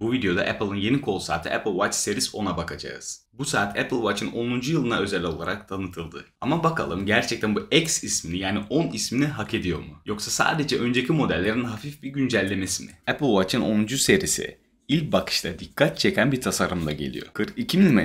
Bu videoda Apple'ın yeni kol saati Apple Watch Series 10'a bakacağız. Bu saat Apple Watch'ın 10. yılına özel olarak tanıtıldı. Ama bakalım gerçekten bu X ismini yani 10 ismini hak ediyor mu? Yoksa sadece önceki modellerin hafif bir güncellemesi mi? Apple Watch'ın 10. serisi ilk bakışta dikkat çeken bir tasarımla geliyor. 42 mm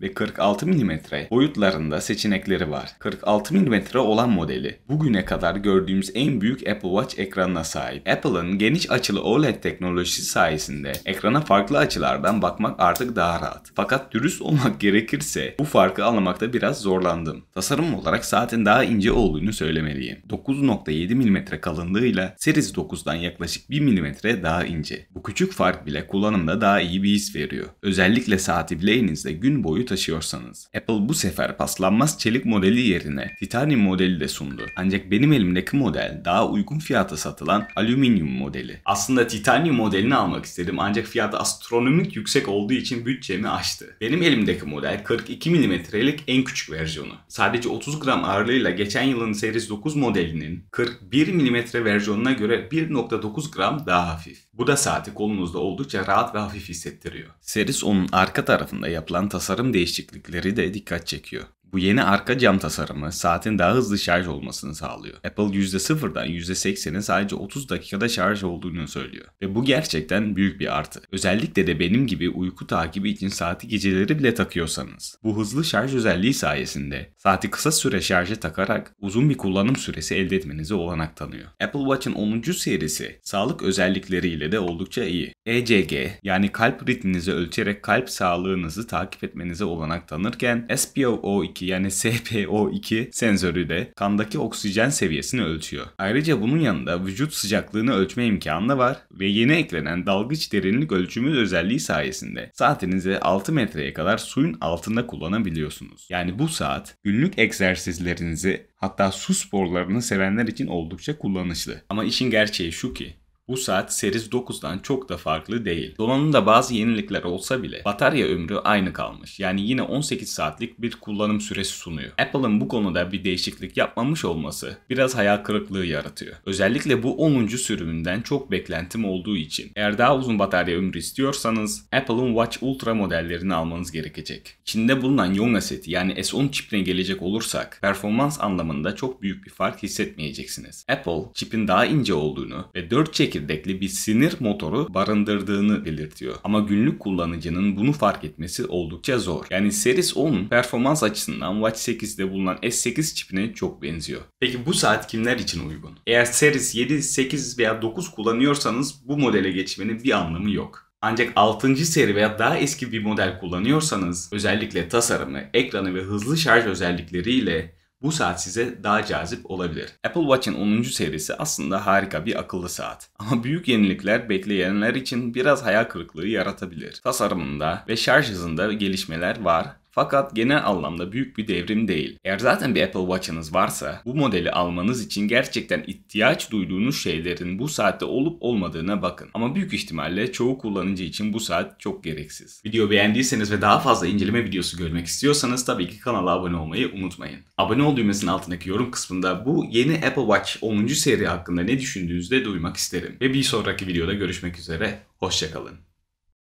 ve 46 mm boyutlarında seçenekleri var. 46 mm olan modeli bugüne kadar gördüğümüz en büyük Apple Watch ekranına sahip. Apple'ın geniş açılı OLED teknolojisi sayesinde ekrana farklı açılardan bakmak artık daha rahat. Fakat dürüst olmak gerekirse bu farkı anlamakta biraz zorlandım. Tasarım olarak saatin daha ince olduğunu söylemeliyim. 9.7 mm kalınlığıyla Series 9'dan yaklaşık 1 mm daha ince. Bu küçük fark bile kullanılmaktadır kullanımda daha iyi bir his veriyor. Özellikle saati bileğinizde gün boyu taşıyorsanız. Apple bu sefer paslanmaz çelik modeli yerine titanyum modeli de sundu. Ancak benim elimdeki model daha uygun fiyata satılan alüminyum modeli. Aslında titanyum modelini almak istedim ancak fiyatı astronomik yüksek olduğu için bütçemi aştı. Benim elimdeki model 42 milimetrelik en küçük versiyonu. Sadece 30 gram ağırlığıyla geçen yılın Series 9 modelinin 41 milimetre versiyonuna göre 1.9 gram daha hafif. Bu da saati kolunuzda oldukça rahat rahat ve hafif hissettiriyor. Seris onun arka tarafında yapılan tasarım değişiklikleri de dikkat çekiyor. Bu yeni arka cam tasarımı saatin daha hızlı şarj olmasını sağlıyor. Apple %0'dan %80'in sadece 30 dakikada şarj olduğunu söylüyor. Ve bu gerçekten büyük bir artı. Özellikle de benim gibi uyku takibi için saati geceleri bile takıyorsanız. Bu hızlı şarj özelliği sayesinde saati kısa süre şarja takarak uzun bir kullanım süresi elde etmenize olanak tanıyor. Apple Watch'ın 10. serisi sağlık özellikleriyle de oldukça iyi. ECG yani kalp ritminizi ölçerek kalp sağlığınızı takip etmenize olanak tanırken SPO2 yani SPO2 sensörüyle kandaki oksijen seviyesini ölçüyor. Ayrıca bunun yanında vücut sıcaklığını ölçme imkanı da var ve yeni eklenen dalgıç derinlik ölçümü özelliği sayesinde saatinizi 6 metreye kadar suyun altında kullanabiliyorsunuz. Yani bu saat günlük egzersizlerinizi hatta su sporlarını sevenler için oldukça kullanışlı. Ama işin gerçeği şu ki bu saat Series 9'dan çok da farklı değil. Donanımda bazı yenilikler olsa bile batarya ömrü aynı kalmış. Yani yine 18 saatlik bir kullanım süresi sunuyor. Apple'ın bu konuda bir değişiklik yapmamış olması biraz hayal kırıklığı yaratıyor. Özellikle bu 10. sürümünden çok beklentim olduğu için. Eğer daha uzun batarya ömrü istiyorsanız Apple'ın Watch Ultra modellerini almanız gerekecek. İçinde bulunan Yonga seti yani S10 çipine gelecek olursak performans anlamında çok büyük bir fark hissetmeyeceksiniz. Apple çipin daha ince olduğunu ve 4 çekirdek çekirdekli bir sinir motoru barındırdığını belirtiyor. Ama günlük kullanıcının bunu fark etmesi oldukça zor. Yani Series 10 performans açısından Watch 8'de bulunan S8 çipine çok benziyor. Peki bu saat kimler için uygun? Eğer Series 7, 8 veya 9 kullanıyorsanız bu modele geçmenin bir anlamı yok. Ancak 6. seri veya daha eski bir model kullanıyorsanız özellikle tasarımı, ekranı ve hızlı şarj özellikleriyle bu saat size daha cazip olabilir. Apple Watch'in 10. serisi aslında harika bir akıllı saat. Ama büyük yenilikler bekleyenler için biraz hayal kırıklığı yaratabilir. Tasarımında ve şarj hızında gelişmeler var fakat genel anlamda büyük bir devrim değil. Eğer zaten bir Apple Watch'ınız varsa bu modeli almanız için gerçekten ihtiyaç duyduğunuz şeylerin bu saatte olup olmadığına bakın. Ama büyük ihtimalle çoğu kullanıcı için bu saat çok gereksiz. Video beğendiyseniz ve daha fazla inceleme videosu görmek istiyorsanız tabii ki kanala abone olmayı unutmayın. Abone ol düğmesinin altındaki yorum kısmında bu yeni Apple Watch 10. seri hakkında ne düşündüğünüzü de duymak isterim. Ve bir sonraki videoda görüşmek üzere. Hoşçakalın.